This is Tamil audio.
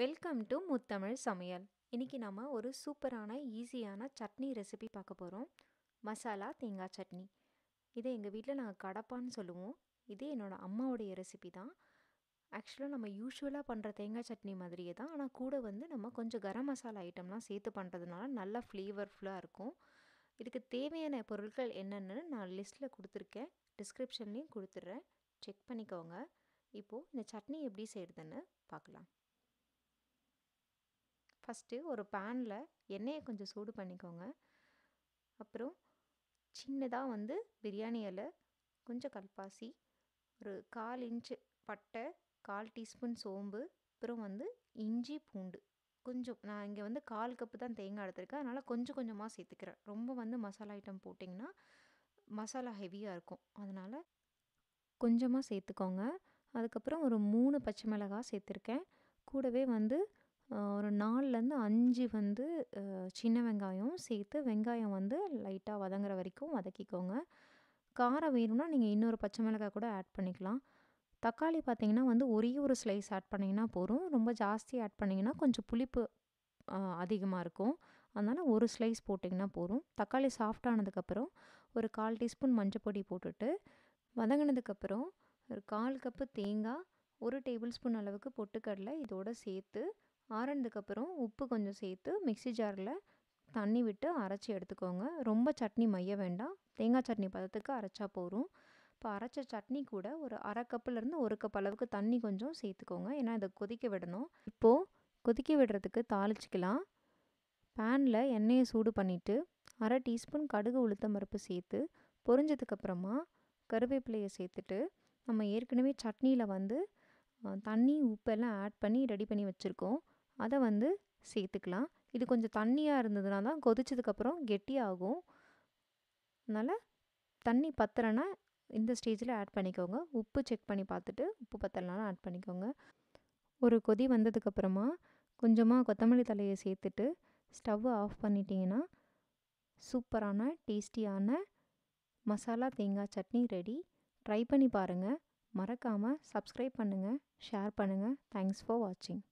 வெல்கம் டு முத்தமிழ் சமையல் இன்றைக்கி நம்ம ஒரு சூப்பரான ஈஸியான சட்னி ரெசிபி பார்க்க போகிறோம் மசாலா தேங்காய் சட்னி இதை எங்கள் வீட்டில் நாங்கள் கடப்பான்னு சொல்லுவோம் இது என்னோடய அம்மாவுடைய ரெசிபி தான் ஆக்சுவலாக நம்ம யூஸ்வலாக பண்ணுற தேங்காய் சட்னி மாதிரியே தான் ஆனால் கூட வந்து நம்ம கொஞ்சம் கரம் மசாலா ஐட்டம்லாம் சேர்த்து பண்ணுறதுனால நல்லா ஃப்ளேவர்ஃபுல்லாக இருக்கும் இதுக்கு தேவையான பொருட்கள் என்னென்னு நான் லிஸ்ட்டில் கொடுத்துருக்கேன் டிஸ்கிரிப்ஷன்லேயும் கொடுத்துட்றேன் செக் பண்ணிக்கோங்க இப்போது இந்த சட்னி எப்படி செய்கிறதுன்னு பார்க்கலாம் ஃபஸ்ட்டு ஒரு பேனில் எண்ணெயை கொஞ்சம் சூடு பண்ணிக்கோங்க அப்புறம் சின்னதாக வந்து பிரியாணி இலை கொஞ்சம் கல்பாசி ஒரு கால் இன்ச்சு பட்டை கால் டீஸ்பூன் சோம்பு அப்புறம் வந்து இஞ்சி பூண்டு கொஞ்சம் நான் இங்கே வந்து கால் கப்பு தான் தேங்காய் எடுத்திருக்கேன் அதனால் கொஞ்சம் கொஞ்சமாக சேர்த்துக்கிறேன் ரொம்ப வந்து மசாலா ஐட்டம் போட்டிங்கன்னா மசாலா ஹெவியாக இருக்கும் அதனால் கொஞ்சமாக சேர்த்துக்கோங்க அதுக்கப்புறம் ஒரு மூணு பச்சை மிளகா சேர்த்துருக்கேன் கூடவே வந்து ஒரு நாலுலேருந்து அஞ்சு வந்து சின்ன வெங்காயம் சேர்த்து வெங்காயம் வந்து லைட்டாக வதங்குற வரைக்கும் வதக்கிக்கோங்க காரம் வேணும்னா நீங்கள் இன்னொரு பச்சை மிளகாய் கூட ஆட் பண்ணிக்கலாம் தக்காளி பார்த்திங்கன்னா வந்து ஒரே ஒரு ஸ்லைஸ் ஆட் பண்ணிங்கன்னா போதும் ரொம்ப ஜாஸ்தி ஆட் பண்ணிங்கன்னா கொஞ்சம் புளிப்பு அதிகமாக இருக்கும் அதனால் ஒரு ஸ்லைஸ் போட்டிங்கன்னா போதும் தக்காளி சாஃப்டானதுக்கப்புறம் ஒரு கால் டீஸ்பூன் மஞ்சள் பொடி போட்டுட்டு வதங்கினதுக்கப்புறம் ஒரு கால் கப்பு தேங்காய் ஒரு டேபிள் ஸ்பூன் அளவுக்கு பொட்டுக்கடலை இதோடு சேர்த்து ஆறுனதுக்கப்புறம் உப்பு கொஞ்சம் சேர்த்து மிக்ஸி ஜாரில் தண்ணி விட்டு அரைச்சி எடுத்துக்கோங்க ரொம்ப சட்னி மைய வேண்டாம் தேங்காய் சட்னி பதத்துக்கு அரைச்சா போதும் இப்போ அரைச்ச சட்னி கூட ஒரு அரை கப்புலேருந்து ஒரு கப் அளவுக்கு தண்ணி கொஞ்சம் சேர்த்துக்கோங்க ஏன்னா இதை கொதிக்க விடணும் இப்போது கொதிக்க விடுறதுக்கு தாளிச்சிக்கலாம் பேனில் எண்ணெயை சூடு பண்ணிவிட்டு அரை டீஸ்பூன் கடுகு உளுத்தம் பருப்பு சேர்த்து பொறிஞ்சதுக்கப்புறமா கருவேப்பிலையை சேர்த்துட்டு நம்ம ஏற்கனவே சட்னியில் வந்து தண்ணி உப்பெல்லாம் ஆட் பண்ணி ரெடி பண்ணி வச்சுருக்கோம் அதை வந்து சேர்த்துக்கலாம் இது கொஞ்சம் தண்ணியாக இருந்ததுனா தான் கொதிச்சதுக்கப்புறம் கெட்டியாகும் அதனால் தண்ணி பத்தலைன்னா இந்த ஸ்டேஜில் ஆட் பண்ணிக்கோங்க உப்பு செக் பண்ணி பார்த்துட்டு உப்பு பத்தலைனாலும் ஆட் பண்ணிக்கோங்க ஒரு கொதி வந்ததுக்கப்புறமா கொஞ்சமாக கொத்தமல்லி தலையை சேர்த்துட்டு ஸ்டவ் ஆஃப் பண்ணிட்டீங்கன்னா சூப்பரான டேஸ்டியான மசாலா தேங்காய் சட்னி ரெடி ட்ரை பண்ணி பாருங்கள் மறக்காமல் சப்ஸ்கிரைப் பண்ணுங்கள் ஷேர் பண்ணுங்கள் தேங்க்ஸ் ஃபார் வாட்சிங்